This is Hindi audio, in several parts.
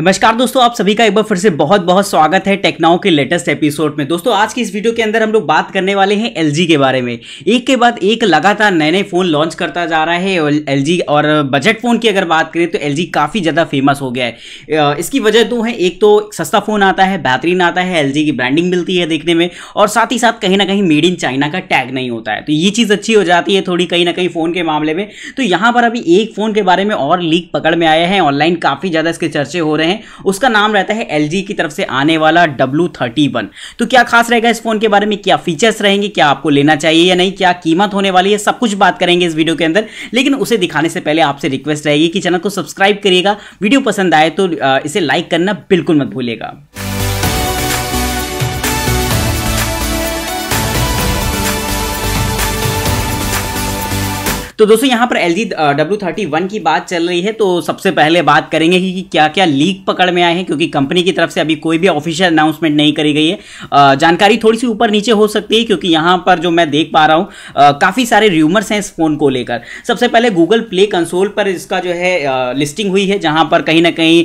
नमस्कार दोस्तों आप सभी का एक बार फिर से बहुत बहुत स्वागत है टेक्नाओ के लेटेस्ट एपिसोड में दोस्तों आज की इस वीडियो के अंदर हम लोग बात करने वाले हैं एल के बारे में एक के बाद एक लगातार नए नए फ़ोन लॉन्च करता जा रहा है एल और बजट फ़ोन की अगर बात करें तो एल काफ़ी ज़्यादा फेमस हो गया है इसकी वजह दो है एक तो सस्ता फ़ोन आता है बेहतरीन आता है एल की ब्रांडिंग मिलती है देखने में और साथ ही साथ कहीं ना कहीं मेड इन चाइना का टैग नहीं होता है तो ये चीज़ अच्छी हो जाती है थोड़ी कहीं ना कहीं फ़ोन के मामले में तो यहाँ पर अभी एक फ़ोन के बारे में और लीक पकड़ में आया है ऑनलाइन काफ़ी ज़्यादा इसके चर्चे हो रहे हैं रहे हैं उसका नाम रहता है एल की तरफ से आने वाला डब्ल्यू तो क्या खास रहेगा इस फोन के बारे में क्या फीचर्स रहेंगे क्या आपको लेना चाहिए या नहीं क्या कीमत होने वाली है सब कुछ बात करेंगे इस वीडियो के अंदर लेकिन उसे दिखाने से पहले आपसे रिक्वेस्ट रहेगी कि चैनल को सब्सक्राइब करिएगा वीडियो पसंद आए तो इसे लाइक करना बिल्कुल मत भूलेगा तो दोस्तों यहां पर L G W thirty one की बात चल रही है तो सबसे पहले बात करेंगे कि क्या क्या लीक पकड़ में आए हैं क्योंकि कंपनी की तरफ से अभी कोई भी ऑफिशियल अनाउंसमेंट नहीं करी गई है जानकारी थोड़ी सी ऊपर नीचे हो सकती है क्योंकि यहाँ पर जो मैं देख पा रहा हूँ काफ़ी सारे र्यूमर्स हैं इस फोन को लेकर सबसे पहले गूगल प्ले कंसोल पर इसका जो है लिस्टिंग हुई है जहां पर कहीं ना कहीं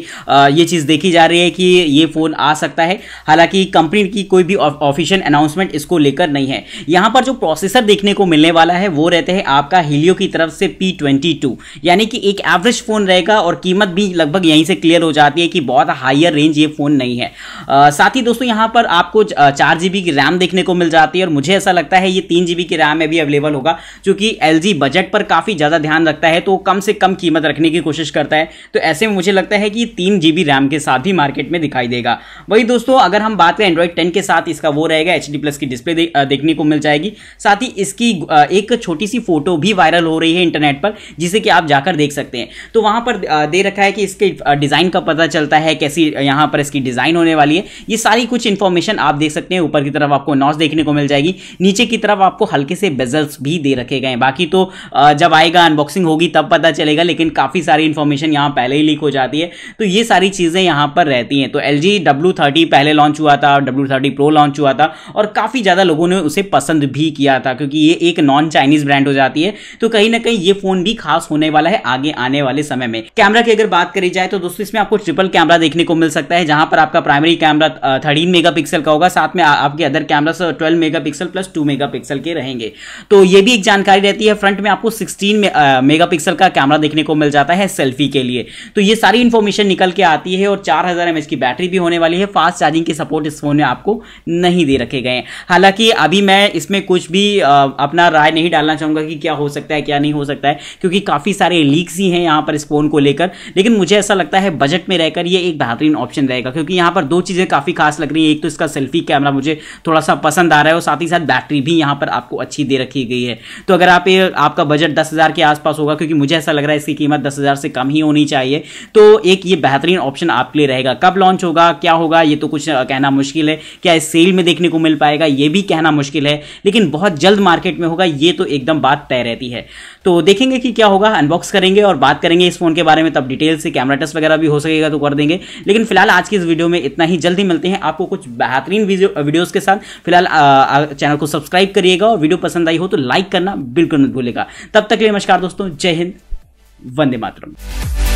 ये चीज़ देखी जा रही है कि ये फ़ोन आ सकता है हालांकि कंपनी की कोई भी ऑफिशियल अनाउंसमेंट इसको लेकर नहीं है यहाँ पर जो प्रोसेसर देखने को मिलने वाला है वो रहते हैं आपका हीलियो की तरफ से पी ट्वेंटी टू यानी कि एक एवरेज फ़ोन रहेगा और कीमत भी लगभग यहीं से क्लियर हो जाती है कि बहुत हाइयर रेंज ये फ़ोन नहीं है साथ ही दोस्तों यहाँ पर आपको चार जी की रैम देखने को मिल जाती है और मुझे ऐसा लगता है ये तीन जी की रैम में भी अवेलेबल होगा क्योंकि एल बजट पर काफ़ी ज़्यादा ध्यान रखता है तो कम से कम कीमत रखने की कोशिश करता है तो ऐसे में मुझे लगता है कि तीन जी रैम के साथ भी मार्केट में दिखाई देगा वही दोस्तों अगर हम बात करें एंड्रॉइड टेन के साथ इसका वो रहेगा एच प्लस की डिस्प्ले देखने को मिल जाएगी साथ ही इसकी एक छोटी सी फोटो भी वायरल हो रही है इंटरनेट पर जिसे कि आप जाकर देख सकते हैं तो वहाँ पर दे रखा है कि इसके डिज़ाइन का पता चलता है कैसी यहाँ पर इसकी डिज़ाइन होने वाली है ये सारी कुछ इन्फॉर्मेशन आप देख सकते हैं ऊपर की तरफ आपको नॉस देखने को मिल जाएगी नीचे की तरफ आपको हल्के से बेजल्स भी दे रखे गए बाकी तो जब आएगा अनबॉक्सिंग होगी तब पता चलेगा लेकिन काफ़ी सारी इन्फॉर्मेशन यहाँ पहले ही लीक हो जाती है तो ये सारी चीज़ें यहाँ पर रहती हैं तो एल जी पहले लॉन्च हुआ था डब्ल्यू थर्टी प्रो लॉन्च हुआ था और काफ़ी ज़्यादा लोगों ने उसे पसंद भी किया था क्योंकि ये एक नॉन चाइनीज़ ब्रांड हो जाती है तो कहीं कहीं ना कहीं ये फोन भी खास होने वाला है आगे आने वाले समय में कैमरा की अगर बात करी जाए तो दोस्तों इसमें आपको ट्रिपल कैमरा देखने को मिल सकता है जहां पर आपका प्राइमरी कैमरा थर्टीन मेगा का होगा साथ में आपके other camera twelve megapixel plus two mega के रहेंगे तो ये भी एक जानकारी रहती है फ्रंट में आपको सिक्सटीन मेगा पिक्सल का कैमरा देखने को मिल जाता है सेल्फी के लिए तो ये सारी इंफॉर्मेशन निकल के आती है और चार हजार एमएच की बैटरी भी होने वाली है फास्ट चार्जिंग की सपोर्ट इस फोन में आपको नहीं दे रखे गए हालांकि अभी मैं इसमें कुछ भी अपना राय नहीं डालना चाहूंगा कि क्या हो सकता है क्या नहीं हो सकता है क्योंकि काफ़ी सारे लीक्स ही हैं यहाँ पर इस फ़ोन को लेकर लेकिन मुझे ऐसा लगता है बजट में रहकर ये एक बेहतरीन ऑप्शन रहेगा क्योंकि यहाँ पर दो चीज़ें काफ़ी खास लग रही है एक तो इसका सेल्फी कैमरा मुझे थोड़ा सा पसंद आ रहा है और साथ ही साथ बैटरी भी यहाँ पर आपको अच्छी दे रखी गई है तो अगर आप आपका बजट दस के आसपास होगा क्योंकि मुझे ऐसा लग रहा है इसकी कीमत दस से कम ही होनी चाहिए तो एक ये बेहतरीन ऑप्शन आपके लिए रहेगा कब लॉन्च होगा क्या होगा ये तो कुछ कहना मुश्किल है क्या इस सेल में देखने को मिल पाएगा ये भी कहना मुश्किल है लेकिन बहुत जल्द मार्केट में होगा ये तो एकदम बात तय रहती है तो देखेंगे कि क्या होगा अनबॉक्स करेंगे और बात करेंगे इस फोन के बारे में तब डिटेल से कैमरा टेस्ट वगैरह भी हो सकेगा तो कर देंगे लेकिन फिलहाल आज की इस वीडियो में इतना ही जल्दी मिलते हैं आपको कुछ बेहतरीन वीडियोज़ के साथ फिलहाल चैनल को सब्सक्राइब करिएगा और वीडियो पसंद आई हो तो लाइक करना बिल्कुल मत भूलेगा तब तक लिए नमस्कार दोस्तों जय हिंद वंदे मातरम